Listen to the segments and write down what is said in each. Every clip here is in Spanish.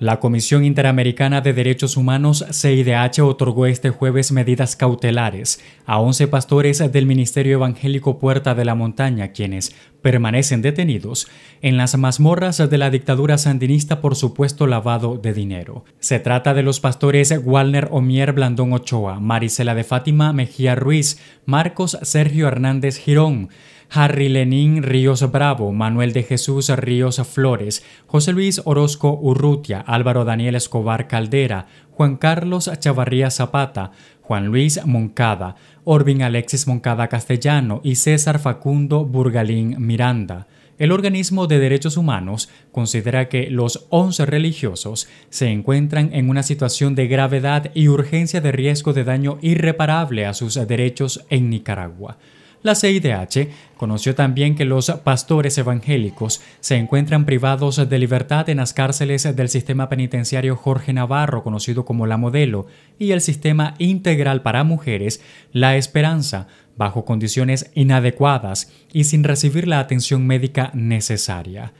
La Comisión Interamericana de Derechos Humanos, CIDH, otorgó este jueves medidas cautelares a 11 pastores del Ministerio Evangélico Puerta de la Montaña, quienes permanecen detenidos en las mazmorras de la dictadura sandinista por supuesto lavado de dinero. Se trata de los pastores Walner Omier Blandón Ochoa, Marisela de Fátima Mejía Ruiz, Marcos Sergio Hernández Girón, Harry Lenín Ríos Bravo, Manuel de Jesús Ríos Flores, José Luis Orozco Urrutia, Álvaro Daniel Escobar Caldera, Juan Carlos Chavarría Zapata, Juan Luis Moncada, Orvin Alexis Moncada Castellano y César Facundo Burgalín Miranda el organismo de derechos humanos considera que los 11 religiosos se encuentran en una situación de gravedad y urgencia de riesgo de daño irreparable a sus derechos en Nicaragua. La CIDH conoció también que los pastores evangélicos se encuentran privados de libertad en las cárceles del sistema penitenciario Jorge Navarro, conocido como La Modelo, y el sistema integral para mujeres, La Esperanza, bajo condiciones inadecuadas y sin recibir la atención médica necesaria.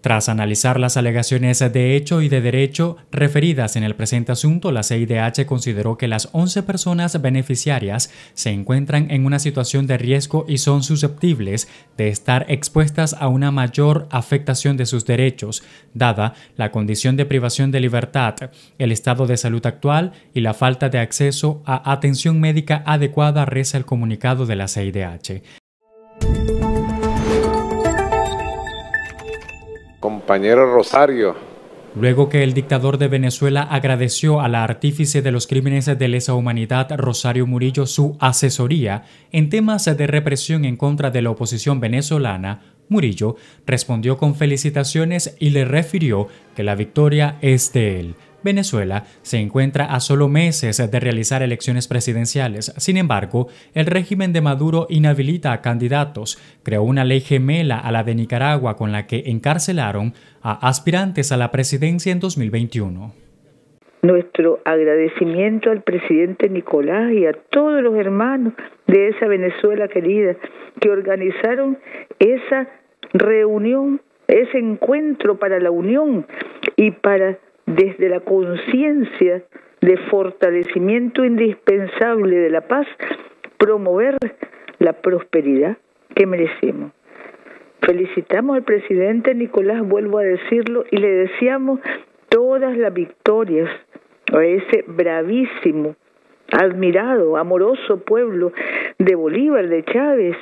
Tras analizar las alegaciones de hecho y de derecho referidas en el presente asunto, la CIDH consideró que las 11 personas beneficiarias se encuentran en una situación de riesgo y son susceptibles de estar expuestas a una mayor afectación de sus derechos, dada la condición de privación de libertad, el estado de salud actual y la falta de acceso a atención médica adecuada, reza el comunicado de la CIDH. Compañero Rosario. Luego que el dictador de Venezuela agradeció a la artífice de los crímenes de lesa humanidad, Rosario Murillo, su asesoría en temas de represión en contra de la oposición venezolana, Murillo respondió con felicitaciones y le refirió que la victoria es de él. Venezuela se encuentra a solo meses de realizar elecciones presidenciales. Sin embargo, el régimen de Maduro inhabilita a candidatos, creó una ley gemela a la de Nicaragua con la que encarcelaron a aspirantes a la presidencia en 2021. Nuestro agradecimiento al presidente Nicolás y a todos los hermanos de esa Venezuela querida que organizaron esa reunión, ese encuentro para la unión y para desde la conciencia de fortalecimiento indispensable de la paz, promover la prosperidad que merecemos. Felicitamos al presidente Nicolás, vuelvo a decirlo, y le deseamos todas las victorias a ese bravísimo, admirado, amoroso pueblo de Bolívar, de Chávez,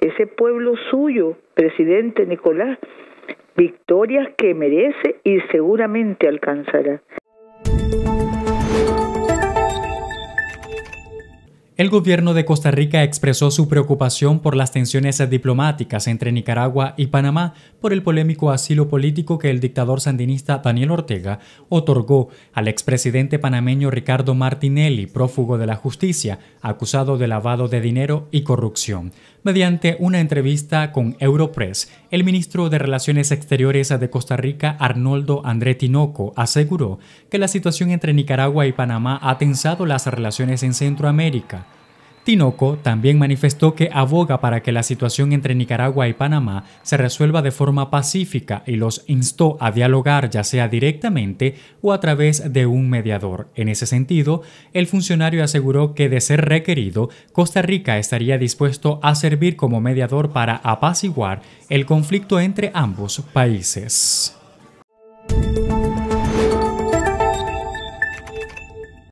ese pueblo suyo, presidente Nicolás, victorias que merece y seguramente alcanzará. El gobierno de Costa Rica expresó su preocupación por las tensiones diplomáticas entre Nicaragua y Panamá por el polémico asilo político que el dictador sandinista Daniel Ortega otorgó al expresidente panameño Ricardo Martinelli, prófugo de la justicia, acusado de lavado de dinero y corrupción. Mediante una entrevista con Europress, el ministro de Relaciones Exteriores de Costa Rica, Arnoldo André Tinoco, aseguró que la situación entre Nicaragua y Panamá ha tensado las relaciones en Centroamérica Tinoco también manifestó que aboga para que la situación entre Nicaragua y Panamá se resuelva de forma pacífica y los instó a dialogar ya sea directamente o a través de un mediador. En ese sentido, el funcionario aseguró que de ser requerido, Costa Rica estaría dispuesto a servir como mediador para apaciguar el conflicto entre ambos países.